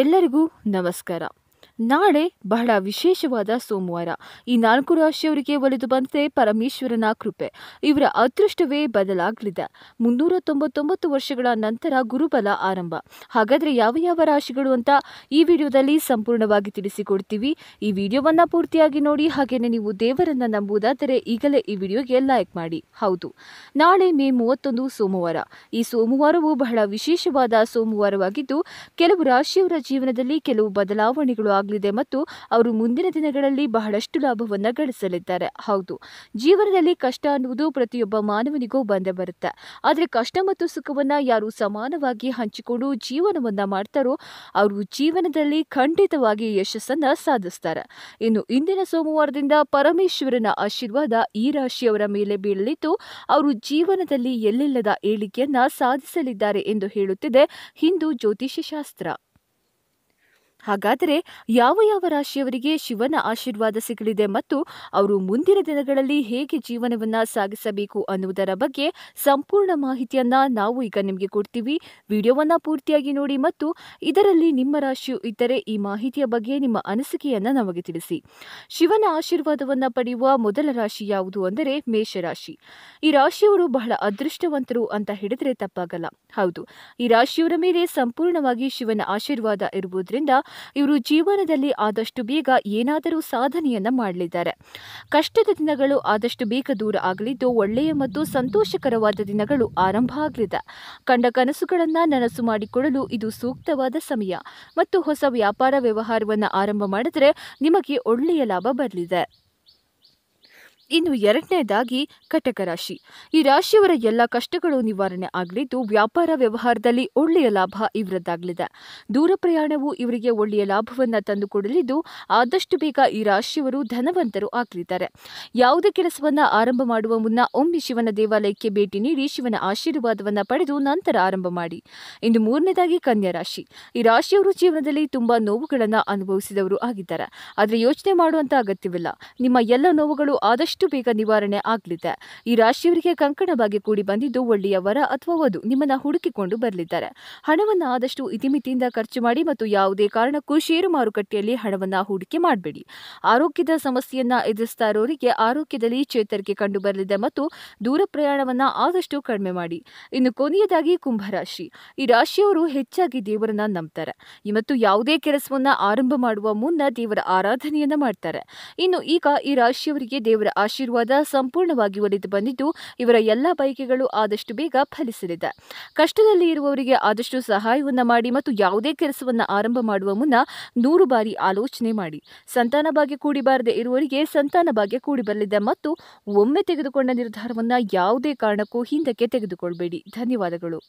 ಎಲ್ಲರಿಗೂ ನಮಸ್ಕಾರ ನಾಳೆ ಬಹಳ ವಿಶೇಷವಾದ ಸೋಮವಾರ ಈ ನಾಲ್ಕು ರಾಶಿಯವರಿಗೆ ಒಲಿದು ಬಂದಿದೆ ಪರಮೇಶ್ವರನ ಕೃಪೆ ಇವರ ಅದೃಷ್ಟವೇ ಬದಲಾಗಲಿದೆ ಮುನ್ನೂರ ತೊಂಬತ್ತೊಂಬತ್ತು ವರ್ಷಗಳ ನಂತರ ಗುರುಬಲ ಆರಂಭ ಹಾಗಾದರೆ ಯಾವ ಯಾವ ರಾಶಿಗಳು ಅಂತ ಈ ವಿಡಿಯೋದಲ್ಲಿ ಸಂಪೂರ್ಣವಾಗಿ ತಿಳಿಸಿಕೊಡ್ತೀವಿ ಈ ವಿಡಿಯೋವನ್ನು ಪೂರ್ತಿಯಾಗಿ ನೋಡಿ ಹಾಗೆಯೇ ನೀವು ದೇವರನ್ನ ನಂಬುವುದಾದರೆ ಈಗಲೇ ಈ ವಿಡಿಯೋಗೆ ಲೈಕ್ ಮಾಡಿ ಹೌದು ನಾಳೆ ಮೇ ಮೂವತ್ತೊಂದು ಸೋಮವಾರ ಈ ಸೋಮವಾರವು ಬಹಳ ವಿಶೇಷವಾದ ಸೋಮವಾರವಾಗಿದ್ದು ಕೆಲವು ರಾಶಿಯವರ ಜೀವನದಲ್ಲಿ ಕೆಲವು ಬದಲಾವಣೆಗಳು ಆಗಲಿದೆ ಮತ್ತು ಅವರು ಮುಂದಿನ ದಿನಗಳಲ್ಲಿ ಬಹಳಷ್ಟು ಲಾಭವನ್ನು ಗಳಿಸಲಿದ್ದಾರೆ ಹೌದು ಜೀವನದಲ್ಲಿ ಕಷ್ಟ ಅನ್ನುವುದು ಪ್ರತಿಯೊಬ್ಬ ಮಾನವನಿಗೂ ಬಂದೇ ಬರುತ್ತೆ ಆದರೆ ಕಷ್ಟ ಮತ್ತು ಸುಖವನ್ನು ಯಾರು ಸಮಾನವಾಗಿ ಹಂಚಿಕೊಂಡು ಜೀವನವನ್ನ ಮಾಡ್ತಾರೋ ಅವರು ಜೀವನದಲ್ಲಿ ಖಂಡಿತವಾಗಿ ಯಶಸ್ಸನ್ನ ಸಾಧಿಸ್ತಾರೆ ಇನ್ನು ಇಂದಿನ ಸೋಮವಾರದಿಂದ ಪರಮೇಶ್ವರನ ಆಶೀರ್ವಾದ ಈ ರಾಶಿಯವರ ಮೇಲೆ ಬೀಳಲಿದ್ದು ಅವರು ಜೀವನದಲ್ಲಿ ಎಲ್ಲಿಲ್ಲದ ಏಳಿಗೆಯನ್ನ ಸಾಧಿಸಲಿದ್ದಾರೆ ಎಂದು ಹೇಳುತ್ತಿದೆ ಹಿಂದೂ ಶಾಸ್ತ್ರ ಹಾಗಾದರೆ ಯಾವ ಯಾವ ರಾಶಿಯವರಿಗೆ ಶಿವನ ಆಶೀರ್ವಾದ ಸಿಗಲಿದೆ ಮತ್ತು ಅವರು ಮುಂದಿನ ದಿನಗಳಲ್ಲಿ ಹೇಗೆ ಜೀವನವನ್ನು ಸಾಗಿಸಬೇಕು ಅನ್ನುವುದರ ಬಗ್ಗೆ ಸಂಪೂರ್ಣ ಮಾಹಿತಿಯನ್ನ ನಾವು ಈಗ ನಿಮಗೆ ಕೊಡ್ತೀವಿ ವಿಡಿಯೋವನ್ನು ಪೂರ್ತಿಯಾಗಿ ನೋಡಿ ಮತ್ತು ಇದರಲ್ಲಿ ನಿಮ್ಮ ರಾಶಿಯು ಇದ್ದರೆ ಈ ಮಾಹಿತಿಯ ಬಗ್ಗೆ ನಿಮ್ಮ ಅನಿಸಿಕೆಯನ್ನು ನಮಗೆ ತಿಳಿಸಿ ಶಿವನ ಆಶೀರ್ವಾದವನ್ನು ಪಡೆಯುವ ಮೊದಲ ರಾಶಿ ಯಾವುದು ಅಂದರೆ ಮೇಷರಾಶಿ ಈ ರಾಶಿಯವರು ಬಹಳ ಅದೃಷ್ಟವಂತರು ಅಂತ ಹೇಳಿದರೆ ತಪ್ಪಾಗಲ್ಲ ಹೌದು ಈ ರಾಶಿಯವರ ಮೇಲೆ ಸಂಪೂರ್ಣವಾಗಿ ಶಿವನ ಆಶೀರ್ವಾದ ಇರುವುದರಿಂದ ಇವರು ಜೀವನದಲ್ಲಿ ಆದಷ್ಟು ಬೇಗ ಏನಾದರೂ ಸಾಧನೆಯನ್ನು ಮಾಡಲಿದ್ದಾರೆ ಕಷ್ಟದ ದಿನಗಳು ಆದಷ್ಟು ಬೇಗ ದೂರ ಆಗಲಿದ್ದು ಒಳ್ಳೆಯ ಮತ್ತು ಸಂತೋಷಕರವಾದ ದಿನಗಳು ಆರಂಭ ಆಗಲಿದೆ ಕಂಡ ಕನಸುಗಳನ್ನು ನನಸು ಮಾಡಿಕೊಳ್ಳಲು ಇದು ಸೂಕ್ತವಾದ ಸಮಯ ಮತ್ತು ಹೊಸ ವ್ಯಾಪಾರ ವ್ಯವಹಾರವನ್ನು ಆರಂಭ ಮಾಡಿದರೆ ನಿಮಗೆ ಒಳ್ಳೆಯ ಲಾಭ ಬರಲಿದೆ ಇನ್ನು ಎರಡನೇದಾಗಿ ಕಟಕ ರಾಶಿ ಈ ರಾಶಿಯವರ ಎಲ್ಲ ಕಷ್ಟಗಳು ನಿವಾರಣೆ ಆಗಲಿದ್ದು ವ್ಯಾಪಾರ ವ್ಯವಹಾರದಲ್ಲಿ ಒಳ್ಳೆಯ ಲಾಭ ಇವರದ್ದಾಗಲಿದೆ ದೂರ ಪ್ರಯಾಣವು ಇವರಿಗೆ ಒಳ್ಳೆಯ ಲಾಭವನ್ನು ತಂದುಕೊಡಲಿದ್ದು ಆದಷ್ಟು ಬೇಗ ಈ ರಾಶಿಯವರು ಧನವಂತರು ಆಗಲಿದ್ದಾರೆ ಯಾವುದೇ ಕೆಲಸವನ್ನು ಆರಂಭ ಮಾಡುವ ಮುನ್ನ ಒಮ್ಮೆ ಶಿವನ ದೇವಾಲಯಕ್ಕೆ ಭೇಟಿ ನೀಡಿ ಶಿವನ ಆಶೀರ್ವಾದವನ್ನು ಪಡೆದು ನಂತರ ಆರಂಭ ಮಾಡಿ ಇಂದು ಮೂರನೇದಾಗಿ ಕನ್ಯಾ ರಾಶಿ ಈ ರಾಶಿಯವರು ಜೀವನದಲ್ಲಿ ತುಂಬಾ ನೋವುಗಳನ್ನು ಅನುಭವಿಸಿದವರು ಆಗಿದ್ದಾರೆ ಆದರೆ ಯೋಚನೆ ಮಾಡುವಂತ ಅಗತ್ಯವಿಲ್ಲ ನಿಮ್ಮ ಎಲ್ಲ ನೋವುಗಳು ಆದಷ್ಟು ಆದಷ್ಟು ಬೇಗ ನಿವಾರಣೆ ಆಗಲಿದೆ ಈ ರಾಶಿಯವರಿಗೆ ಕಂಕಣವಾಗಿ ಕೂಡಿ ಬಂದಿದ್ದು ಒಳ್ಳೆಯ ವರ ಅಥವಾ ವಧು ನಿಮ್ಮನ್ನ ಹುಡುಕಿಕೊಂಡು ಬರಲಿದ್ದಾರೆ ಹಣವನ್ನು ಆದಷ್ಟು ಇತಿಮಿತಿಯಿಂದ ಖರ್ಚು ಮಾಡಿ ಮತ್ತು ಯಾವುದೇ ಕಾರಣಕ್ಕೂ ಷೇರು ಮಾರುಕಟ್ಟೆಯಲ್ಲಿ ಹಣವನ್ನು ಹೂಡಿಕೆ ಮಾಡಬೇಡಿ ಆರೋಗ್ಯದ ಸಮಸ್ಯೆಯನ್ನ ಎದುರಿಸ್ತಾ ಇರೋರಿಗೆ ಆರೋಗ್ಯದಲ್ಲಿ ಚೇತರಿಕೆ ಕಂಡು ಬರಲಿದೆ ಮತ್ತು ದೂರ ಪ್ರಯಾಣವನ್ನ ಆದಷ್ಟು ಕಡಿಮೆ ಮಾಡಿ ಇನ್ನು ಕೊನೆಯದಾಗಿ ಕುಂಭರಾಶಿ ಈ ರಾಶಿಯವರು ಹೆಚ್ಚಾಗಿ ದೇವರನ್ನ ನಂಬ್ತಾರೆ ಮತ್ತು ಯಾವುದೇ ಕೆಲಸವನ್ನ ಆರಂಭ ಮಾಡುವ ಮುನ್ನ ದೇವರ ಆರಾಧನೆಯನ್ನ ಮಾಡ್ತಾರೆ ಇನ್ನು ಈಗ ಈ ರಾಶಿಯವರಿಗೆ ದೇವರ ಆಶೀರ್ವಾದ ಸಂಪೂರ್ಣವಾಗಿ ಒಲಿದು ಬಂದಿದ್ದು ಇವರ ಎಲ್ಲ ಬಯಕೆಗಳು ಆದಷ್ಟು ಬೇಗ ಫಲಿಸಲಿದೆ ಕಷ್ಟದಲ್ಲಿ ಇರುವವರಿಗೆ ಆದಷ್ಟು ಸಹಾಯವನ್ನು ಮಾಡಿ ಮತ್ತು ಯಾವುದೇ ಕೆಲಸವನ್ನು ಆರಂಭ ಮಾಡುವ ಮುನ್ನ ನೂರು ಬಾರಿ ಆಲೋಚನೆ ಮಾಡಿ ಸಂತಾನ ಭಾಗ್ಯ ಕೂಡಿಬಾರದೆ ಇರುವವರಿಗೆ ಸಂತಾನ ಭಾಗ್ಯ ಕೂಡಿಬರಲಿದೆ ಮತ್ತು ಒಮ್ಮೆ ತೆಗೆದುಕೊಂಡ ನಿರ್ಧಾರವನ್ನು ಯಾವುದೇ ಕಾರಣಕ್ಕೂ ಹಿಂದಕ್ಕೆ ತೆಗೆದುಕೊಳ್ಬೇಡಿ ಧನ್ಯವಾದಗಳು